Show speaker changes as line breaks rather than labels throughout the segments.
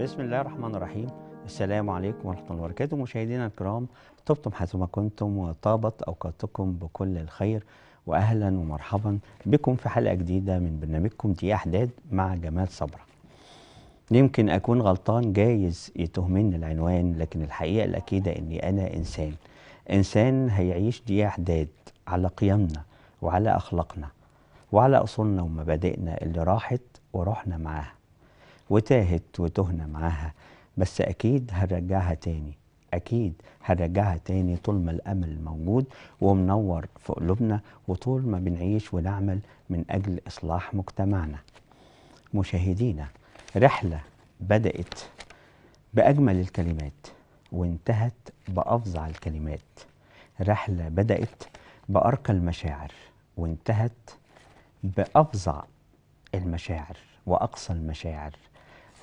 بسم الله الرحمن الرحيم السلام عليكم ورحمة الله وبركاته مشاهدينا الكرام طبتم حيثما كنتم وطابت أوقاتكم بكل الخير وأهلا ومرحبا بكم في حلقة جديدة من برنامجكم دي أحداد مع جمال صبرة يمكن أكون غلطان جايز يتهمني العنوان لكن الحقيقة الأكيدة أني أنا إنسان إنسان هيعيش دي أحداد على قيمنا وعلى أخلاقنا وعلى أصولنا ومبادئنا اللي راحت ورحنا معاها وتاهت وتهنا معاها بس أكيد هنرجعها تاني أكيد هنرجعها تاني طول ما الأمل موجود ومنور في قلوبنا وطول ما بنعيش ونعمل من أجل إصلاح مجتمعنا مشاهدينا رحلة بدأت بأجمل الكلمات وانتهت بأفظع الكلمات رحلة بدأت بأرقى المشاعر وانتهت بأفظع المشاعر وأقصى المشاعر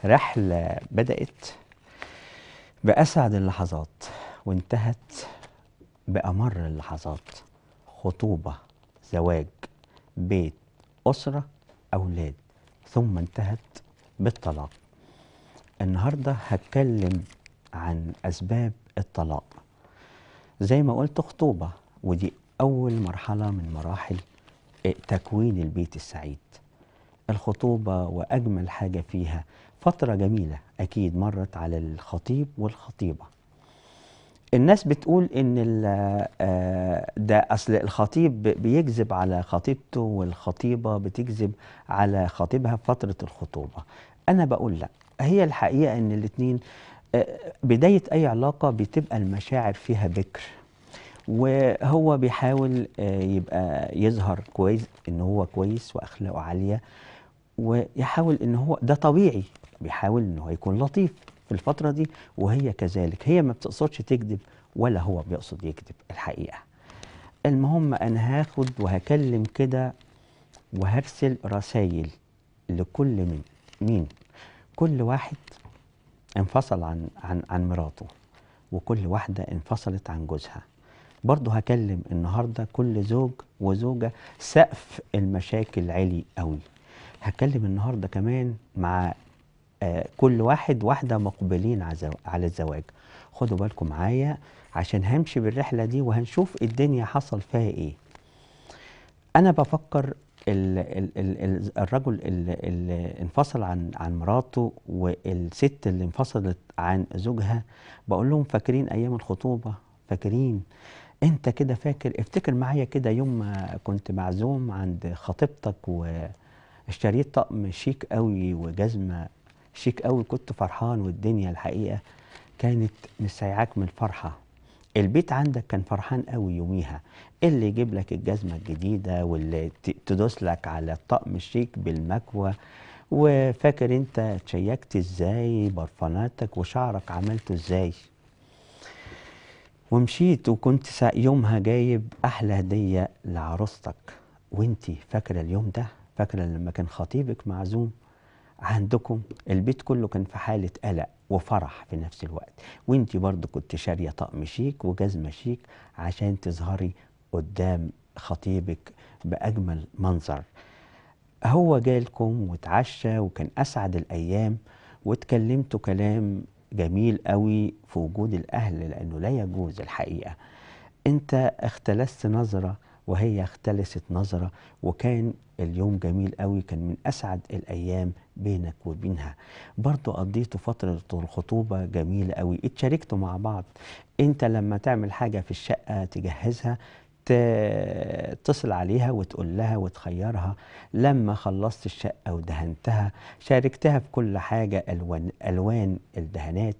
رحلة بدأت بأسعد اللحظات وانتهت بأمر اللحظات خطوبة زواج بيت أسرة أولاد ثم انتهت بالطلاق النهاردة هتكلم عن أسباب الطلاق زي ما قلت خطوبة ودي أول مرحلة من مراحل تكوين البيت السعيد الخطوبة وأجمل حاجة فيها فترة جميلة أكيد مرت على الخطيب والخطيبة الناس بتقول إن آه، ده أصل الخطيب بيجذب على خطيبته والخطيبة بتجذب على خطيبها فترة الخطوبة أنا بقول لأ هي الحقيقة إن الاتنين آه، بداية أي علاقة بتبقى المشاعر فيها بكر وهو بيحاول آه، يبقى يظهر كويس إن هو كويس وأخلاقه عالية ويحاول إن هو ده طبيعي بيحاول ان هو يكون لطيف في الفتره دي وهي كذلك هي ما بتقصدش تكذب ولا هو بيقصد يكذب الحقيقه المهم انا هاخد وهكلم كده وهرسل رسائل لكل من مين كل واحد انفصل عن عن عن مراته وكل واحده انفصلت عن جوزها برضه هكلم النهارده كل زوج وزوجه سقف المشاكل عالي قوي هكلم النهارده كمان مع آه، كل واحد واحدة مقبلين على الزواج خدوا بالكم معايا عشان همشي بالرحلة دي وهنشوف الدنيا حصل فيها ايه انا بفكر الـ الـ الـ الرجل اللي انفصل عن عن مراته والست اللي انفصلت عن زوجها بقول لهم فاكرين ايام الخطوبه فاكرين انت كده فاكر افتكر معايا كده يوم ما كنت معزوم عند خطيبتك واشتريت طقم شيك قوي وجزمه شيك قوي كنت فرحان والدنيا الحقيقه كانت مسيعاك من الفرحه البيت عندك كان فرحان قوي يوميها إيه اللي يجيب لك الجزمه الجديده واللي تدوس لك على الطقم الشيك بالمكوه وفاكر انت تشيكت ازاي برفاناتك وشعرك عملته ازاي ومشيت وكنت يومها جايب احلى هديه لعروستك وانت فاكره اليوم ده فاكره لما كان خطيبك معزوم عندكم البيت كله كان في حالة قلق وفرح في نفس الوقت وانت برضو كنت شارية طقم شيك وجزمة شيك عشان تظهري قدام خطيبك بأجمل منظر هو جالكم وتعشى وكان أسعد الأيام واتكلمتوا كلام جميل قوي في وجود الأهل لأنه لا يجوز الحقيقة انت اختلست نظرة وهي اختلست نظرة وكان اليوم جميل قوي كان من أسعد الأيام بينك وبينها برضو قضيتوا فترة الخطوبة جميلة قوي اتشاركتوا مع بعض انت لما تعمل حاجة في الشقة تجهزها تتصل عليها وتقول لها وتخيرها لما خلصت الشقة ودهنتها شاركتها في كل حاجة ألوان, ألوان الدهانات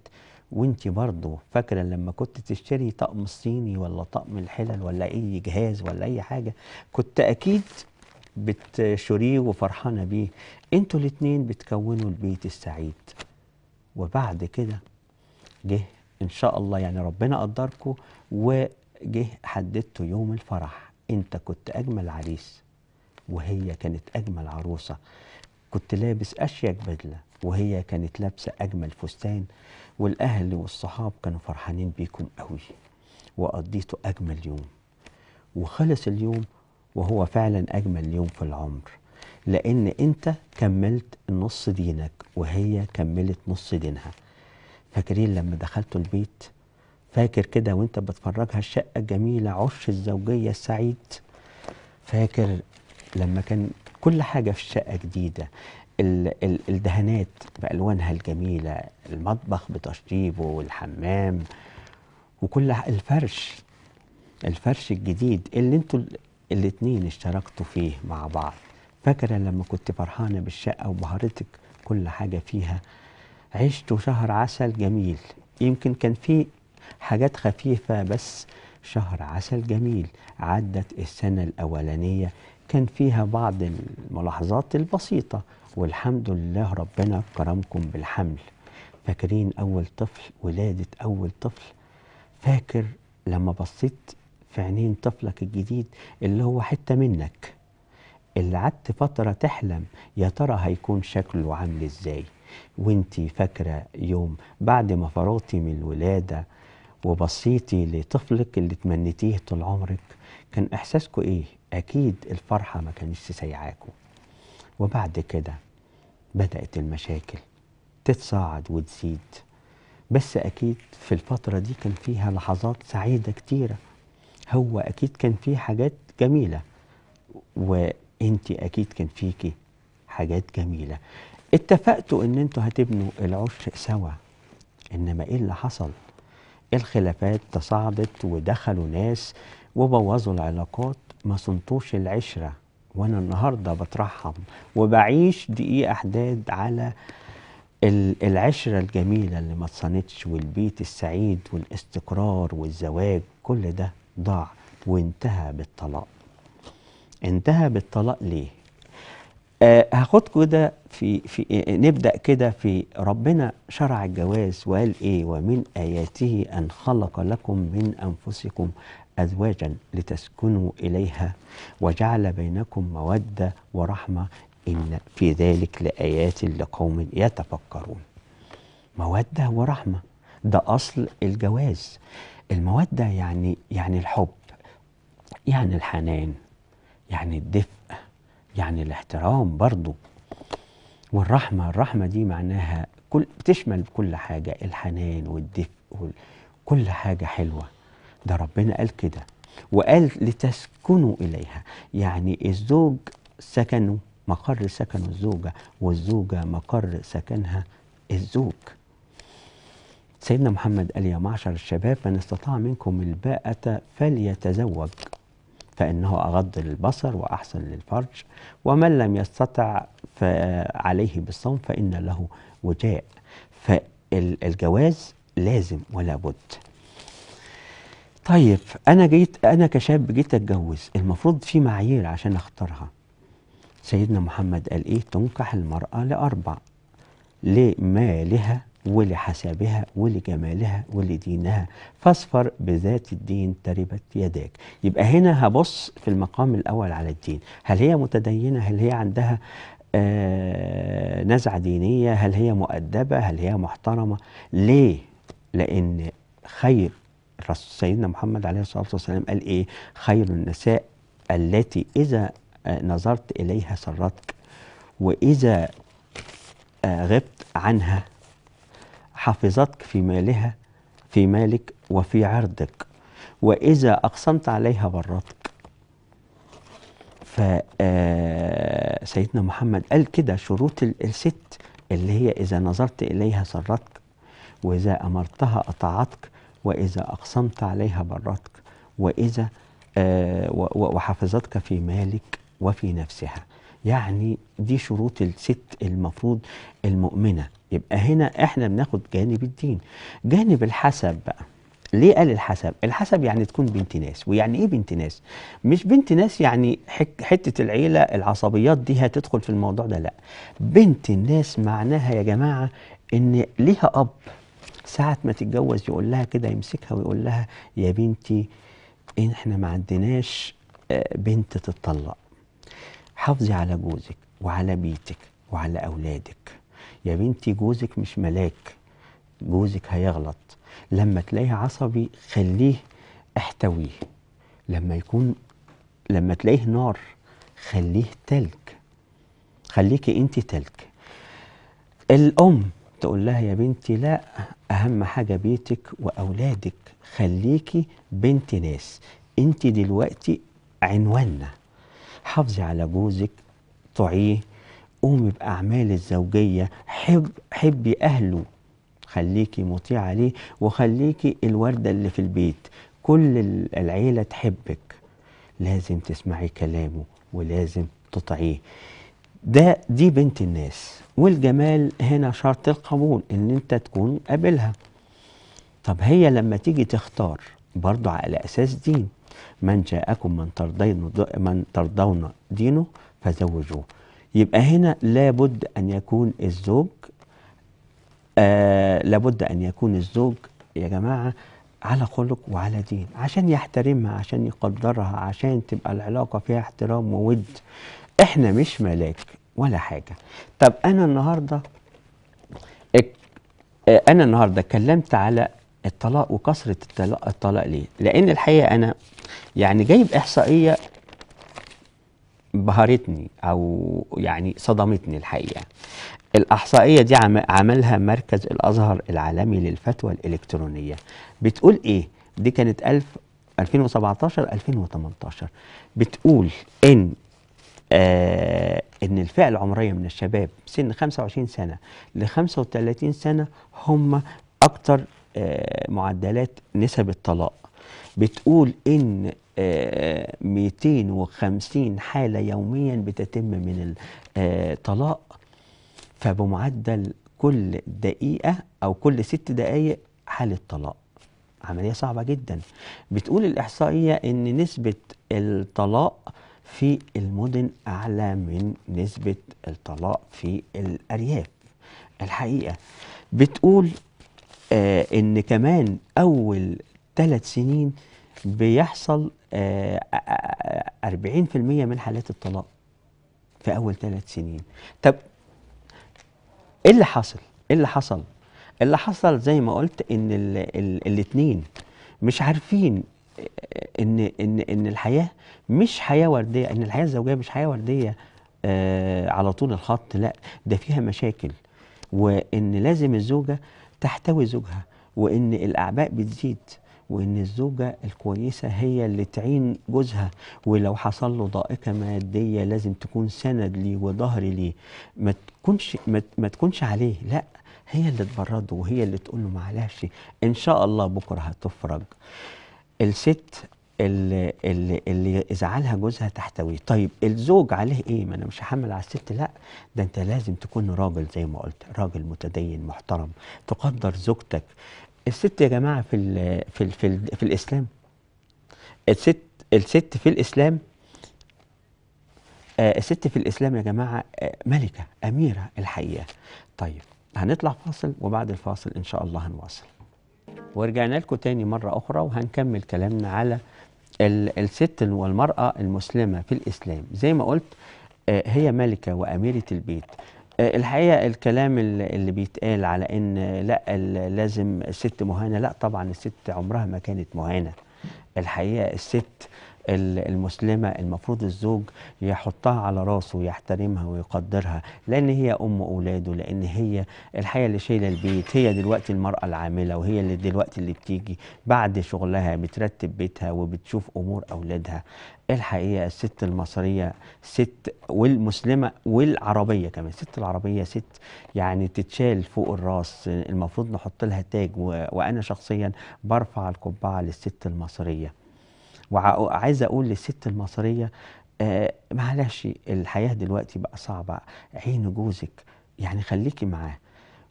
وانت برضه فاكره لما كنت تشتري طقم الصيني ولا طقم الحلل ولا اي جهاز ولا اي حاجه كنت اكيد بتشتريه وفرحانه بيه انتوا الاتنين بتكونوا البيت السعيد وبعد كده جه ان شاء الله يعني ربنا قدركم وجه حددتوا يوم الفرح انت كنت اجمل عريس وهي كانت اجمل عروسه كنت لابس اشيك بدله وهي كانت لابسه اجمل فستان والأهل والصحاب كانوا فرحانين بيكم قوي وقضيتوا أجمل يوم وخلص اليوم وهو فعلا أجمل يوم في العمر لأن أنت كملت نص دينك وهي كملت نص دينها فاكرين لما دخلتوا البيت فاكر كده وانت بتفرجها الشقة الجميلة عش الزوجية السعيد فاكر لما كان كل حاجة في الشقة جديدة الدهانات بألوانها الجميلة المطبخ بتشطيبه والحمام وكل الفرش الفرش الجديد اللي انتوا الاتنين اشتركتوا فيه مع بعض فاكرة لما كنت فرحانة بالشقة وبهارتك كل حاجة فيها عشتوا شهر عسل جميل يمكن كان في حاجات خفيفة بس شهر عسل جميل عدت السنة الأولانية كان فيها بعض الملاحظات البسيطة والحمد لله ربنا كرمكم بالحمل فاكرين أول طفل ولادة أول طفل فاكر لما بصيت في عينين طفلك الجديد اللي هو حتة منك اللي قعدت فترة تحلم يا ترى هيكون شكله عامل ازاي وانتي فاكرة يوم بعد ما فرغتي من الولادة وبصيتي لطفلك اللي تمنيتيه طول عمرك كان احساسكوا ايه اكيد الفرحة ما كانتش سايعاكوا وبعد كده بدأت المشاكل تتصاعد وتزيد بس أكيد في الفترة دي كان فيها لحظات سعيدة كتيرة هو أكيد كان فيه حاجات جميلة وأنت أكيد كان فيكي حاجات جميلة اتفقتوا ان انتوا هتبنوا العشر سوا انما ايه اللي حصل الخلافات تصاعدت ودخلوا ناس وبوظوا العلاقات ما صنتوش العشره وانا النهارده بترحم وبعيش دقيقه حداد على العشره الجميله اللي ما اتصنتش والبيت السعيد والاستقرار والزواج كل ده ضاع وانتهى بالطلاق انتهى بالطلاق ليه آه هاخد كده في في نبدا كده في ربنا شرع الجواز وقال ايه ومن اياته ان خلق لكم من انفسكم أزواجا لتسكنوا إليها وجعل بينكم مودة ورحمة إن في ذلك لآيات لقوم يتفكرون مودة ورحمة ده أصل الجواز المودة يعني يعني الحب يعني الحنان يعني الدفء يعني الاحترام برضو والرحمة الرحمة دي معناها كل بتشمل كل حاجة الحنان والدفء كل حاجة حلوة ده ربنا قال كده وقال لتسكنوا إليها يعني الزوج سكنه مقر سكن الزوجة والزوجة مقر سكنها الزوج سيدنا محمد قال يا معشر الشباب من استطاع منكم الباءة فليتزوج فإنه أغض للبصر وأحسن للفرج ومن لم يستطع فعليه بالصوم فإن له وجاء فالجواز لازم ولا بد طيب انا جيت انا كشاب جيت اتجوز المفروض في معايير عشان اختارها سيدنا محمد قال ايه تنكح المراه لاربع لمالها ولحسبها ولجمالها ولدينها فاصفر بذات الدين تربت يداك يبقى هنا هبص في المقام الاول على الدين هل هي متدينه هل هي عندها آه نزعه دينيه هل هي مؤدبه هل هي محترمه ليه لان خير الرسول سيدنا محمد عليه الصلاة والسلام قال إيه خير النساء التي إذا آه، نظرت إليها سرتك وإذا آه، غبت عنها حفظتك في مالها في مالك وفي عرضك وإذا أقسمت عليها برتك فسيدنا آه، محمد قال كده شروط الست اللي هي إذا نظرت إليها سرتك وإذا أمرتها أطاعتك وإذا أقسمت عليها برتك وإذا آه، وحفظتك في مالك وفي نفسها يعني دي شروط الست المفروض المؤمنة يبقى هنا احنا بناخد جانب الدين جانب الحسب بقى ليه قال الحسب؟ الحسب يعني تكون بنت ناس، ويعني ايه بنت ناس؟ مش بنت ناس يعني حته العيله العصبيات دي هتدخل في الموضوع ده لا. بنت الناس معناها يا جماعه ان ليها اب ساعة ما تتجوز يقول لها كده يمسكها ويقول لها يا بنتي احنا ما عندناش آه، بنت تتطلق حافظي على جوزك وعلى بيتك وعلى أولادك يا بنتي جوزك مش ملاك جوزك هيغلط لما تلاقيه عصبي خليه احتويه لما يكون لما تلاقيه نار خليه تلك خليكي انت تلك الام تقول لها يا بنتي لا اهم حاجه بيتك واولادك خليكي بنت ناس انت دلوقتي عنواننا حافظي على جوزك طعيه قومي باعمال الزوجيه حب حبي اهله خليكي مطيعه ليه وخليكي الورده اللي في البيت كل العيله تحبك لازم تسمعي كلامه ولازم تطعيه ده دي بنت الناس والجمال هنا شرط القبول ان انت تكون قابلها طب هي لما تيجي تختار برضو على اساس دين من جاءكم من ترضين من ترضون دينه فزوجوه يبقى هنا لابد ان يكون الزوج آه لابد ان يكون الزوج يا جماعه على خلق وعلى دين عشان يحترمها عشان يقدرها عشان تبقى العلاقه فيها احترام وود احنا مش ملاك ولا حاجه طب انا النهارده آه، انا النهارده اتكلمت على الطلاق وكثره الطلاق, الطلاق ليه لان الحقيقه انا يعني جايب احصائيه بهرتني او يعني صدمتني الحقيقه الاحصائيه دي عملها مركز الازهر العالمي للفتوى الالكترونيه بتقول ايه دي كانت 1000 2017 2018 بتقول ان آه ان الفئه العمريه من الشباب سن 25 سنه ل 35 سنه هم اكثر آه معدلات نسب الطلاق بتقول ان آه 250 حاله يوميا بتتم من الطلاق آه، فبمعدل كل دقيقه او كل ست دقائق حاله طلاق عمليه صعبه جدا بتقول الاحصائيه ان نسبه الطلاق في المدن أعلى من نسبة الطلاق في الأرياف الحقيقة بتقول آه إن كمان أول ثلاث سنين بيحصل آه 40% آه، من حالات الطلاق في أول ثلاث سنين طب إيه اللي حصل؟ إيه اللي حصل؟ اللي حصل زي ما قلت إن الاثنين مش عارفين ان ان ان الحياه مش حياه ورديه ان الحياه الزوجيه مش حياه ورديه آه على طول الخط لا ده فيها مشاكل وان لازم الزوجه تحتوي زوجها وان الاعباء بتزيد وان الزوجه الكويسه هي اللي تعين جوزها ولو حصل له ضائقه ماديه لازم تكون سند ليه وظهر ليه ما تكونش ما, ما تكونش عليه لا هي اللي تبرده وهي اللي تقول له معلش ان شاء الله بكره هتفرج الست اللي, اللي, اللي ازعلها جوزها تحتويه طيب الزوج عليه ايه ما انا مش هحمل على الست لا ده انت لازم تكون راجل زي ما قلت راجل متدين محترم تقدر زوجتك الست يا جماعه في الـ في الـ في, الـ في الاسلام الست الست في الاسلام آه الست في الاسلام يا جماعه آه ملكه اميره الحقيقه طيب هنطلع فاصل وبعد الفاصل ان شاء الله هنواصل ورجعنا لكم تاني مرة أخرى وهنكمل كلامنا على الست والمرأة المسلمة في الإسلام زي ما قلت آه، هي ملكة وأميرة البيت آه، الحقيقه الكلام اللي بيتقال على ان لا لازم الست مهانه لا طبعا الست عمرها ما كانت مهانه الحقيقه الست المسلمة المفروض الزوج يحطها على راسه ويحترمها ويقدرها لأن هي أم أولاده لأن هي الحياة اللي شايلة البيت هي دلوقتي المرأة العاملة وهي اللي دلوقتي اللي بتيجي بعد شغلها بترتب بيتها وبتشوف أمور أولادها الحقيقة الست المصرية ست والمسلمة والعربية كمان ست العربية ست يعني تتشال فوق الراس المفروض نحط لها تاج وأنا شخصيا برفع القبعة للست المصرية وعايز اقول للست المصريه آه معلش الحياه دلوقتي بقى صعبه عين جوزك يعني خليكي معاه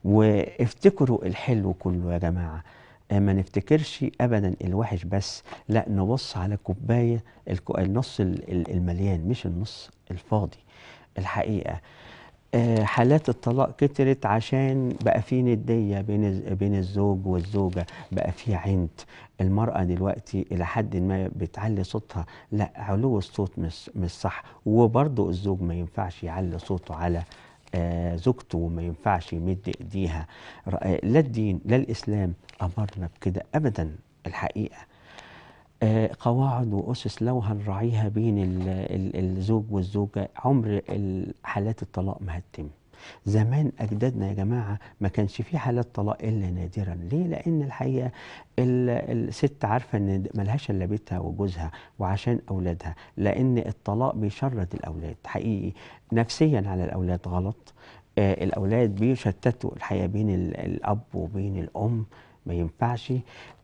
وافتكروا الحلو كله يا جماعه آه، ما نفتكرش ابدا الوحش بس لا نبص على كوبايه النص المليان مش النص الفاضي الحقيقه آه، حالات الطلاق كترت عشان بقى في نديه بين بين الزوج والزوجه بقى في عند المرأة دلوقتي إلى حد ما بتعلي صوتها لا علو الصوت مش, مش صح وبرضه الزوج ما ينفعش يعلي صوته على آه، زوجته وما ينفعش يمد إيديها لا الدين لا الإسلام أمرنا بكده أبدا الحقيقة آه، قواعد وأسس لو هنراعيها بين الزوج والزوجة عمر حالات الطلاق ما هتتم زمان أجدادنا يا جماعة ما كانش في حالات طلاق إلا نادرا ليه؟ لأن الحقيقة الست عارفة إن ملهاش إلا بيتها وجوزها وعشان أولادها لأن الطلاق بيشرد الأولاد حقيقي نفسيا على الأولاد غلط آه الأولاد بيشتتوا الحقيقة بين الأب وبين الأم ما ينفعش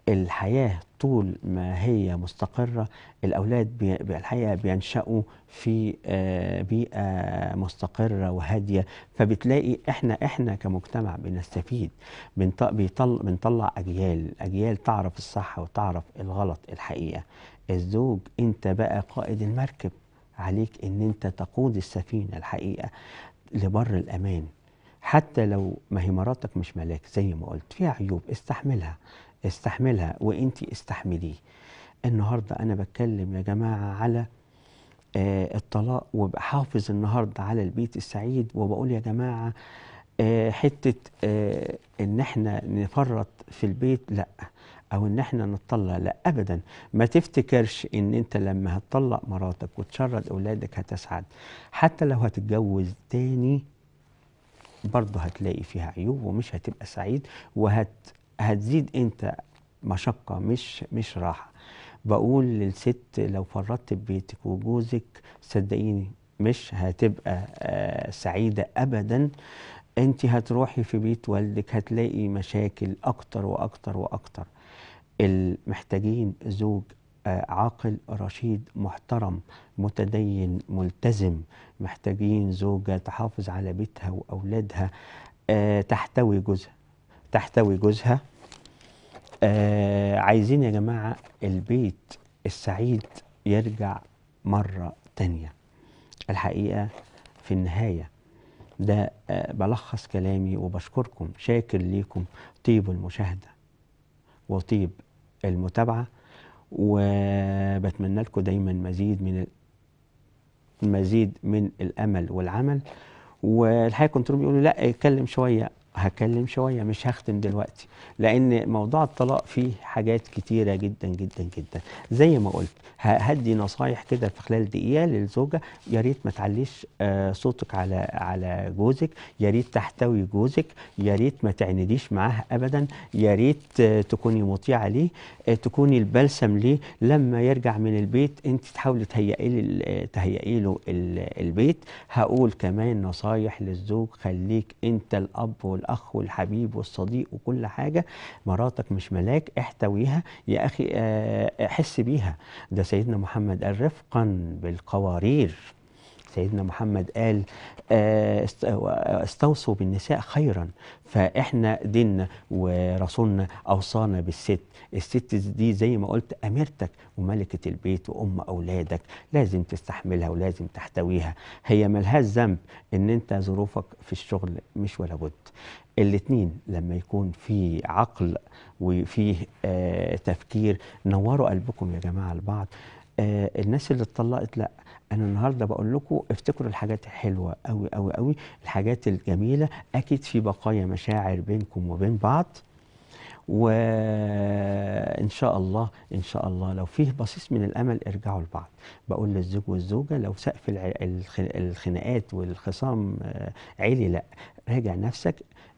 الحياة طول ما هي مستقرة الأولاد بي الحقيقة بينشأوا في آه، بيئة مستقرة وهادية فبتلاقي إحنا إحنا كمجتمع بنستفيد بنطلع, بنطلع أجيال أجيال تعرف الصح وتعرف الغلط الحقيقة الزوج أنت بقى قائد المركب عليك أن أنت تقود السفينة الحقيقة لبر الأمان حتى لو ما هي مراتك مش ملاك زي ما قلت فيها عيوب استحملها استحملها وانت استحمليه النهارده انا بتكلم يا جماعه على آه، الطلاق وبحافظ النهارده على البيت السعيد وبقول يا جماعه آه، حته آه، ان احنا نفرط في البيت لا او ان احنا نطلع لا ابدا ما تفتكرش ان انت لما هتطلق مراتك وتشرد اولادك هتسعد حتى لو هتتجوز تاني برضه هتلاقي فيها عيوب ومش هتبقى سعيد وهت هتزيد انت مشقه مش مش راحه بقول للست لو فرطت ببيتك وجوزك صدقيني مش هتبقى آه، سعيده ابدا انت هتروحي في بيت والدك هتلاقي مشاكل اكتر واكتر واكتر محتاجين زوج آه، عاقل رشيد محترم متدين ملتزم محتاجين زوجة تحافظ على بيتها وأولادها آه، تحتوي جوزها تحتوي جوزها آه عايزين يا جماعة البيت السعيد يرجع مرة تانية الحقيقة في النهاية ده آه بلخص كلامي وبشكركم شاكر ليكم طيب المشاهدة وطيب المتابعة وبتمنى لكم دايما مزيد من المزيد من الأمل والعمل والحقيقة كنت بيقولوا لا اتكلم شوية هكلم شوية مش هختم دلوقتي لأن موضوع الطلاق فيه حاجات كتيرة جدا جدا جدا زي ما قلت هدي نصايح كده في خلال دقيقة للزوجة يا ريت ما تعليش آه، صوتك على على جوزك يا ريت تحتوي جوزك يا ريت ما تعنديش معاه أبدا يا ريت آه، تكوني مطيعة ليه آه، تكوني البلسم ليه لما يرجع من البيت أنت تحاولي تهيئي له تهيئي له البيت هقول كمان نصايح للزوج خليك أنت الأب والأب والأخ والحبيب والصديق وكل حاجة مراتك مش ملاك احتويها يا أخي آه، حس بيها ده سيدنا محمد قال رفقا بالقوارير سيدنا محمد قال آه، استوصوا بالنساء خيرا فاحنا ديننا ورسولنا اوصانا بالست الست دي زي ما قلت اميرتك وملكه البيت وام اولادك لازم تستحملها ولازم تحتويها هي ملهاش ذنب ان انت ظروفك في الشغل مش ولا بد الاثنين لما يكون في عقل وفيه آه تفكير نوروا قلبكم يا جماعه لبعض آه الناس اللي اتطلقت لا انا النهارده بقول لكم افتكروا الحاجات الحلوه قوي قوي قوي الحاجات الجميله اكيد في بقايا مشاعر بينكم وبين بعض وان شاء الله ان شاء الله لو فيه بصيص من الامل ارجعوا لبعض بقول للزوج والزوجه لو سقف الخناقات والخصام آه، عالي لا راجع نفسك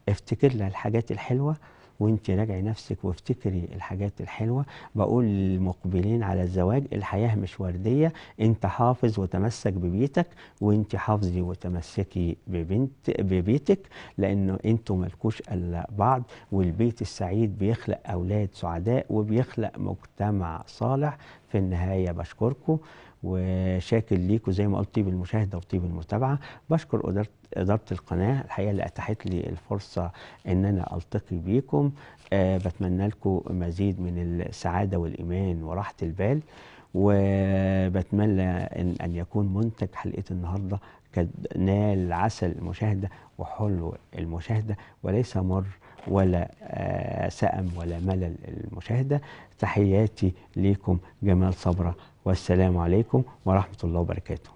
افتكر لها الحاجات الحلوه وانت راجعي نفسك وافتكري الحاجات الحلوه بقول للمقبلين على الزواج الحياه مش ورديه انت حافظ وتمسك ببيتك وانت حافظي وتمسكي ببنت ببيتك لانه انتوا مالكوش الا بعض والبيت السعيد بيخلق اولاد سعداء وبيخلق مجتمع صالح في النهايه بشكركم وشاكر ليكم زي ما قلت طيب المشاهده وطيب المتابعه بشكر اداره اداره القناه الحقيقه اللي اتاحت لي الفرصه ان انا التقي بيكم أه بتمنى لكم مزيد من السعاده والايمان وراحه البال وبتمنى ان ان يكون منتج حلقه النهارده نال عسل المشاهده وحلو المشاهده وليس مر ولا آه، سأم ولا ملل المشاهدة تحياتي ليكم جمال صبرة والسلام عليكم ورحمة الله وبركاته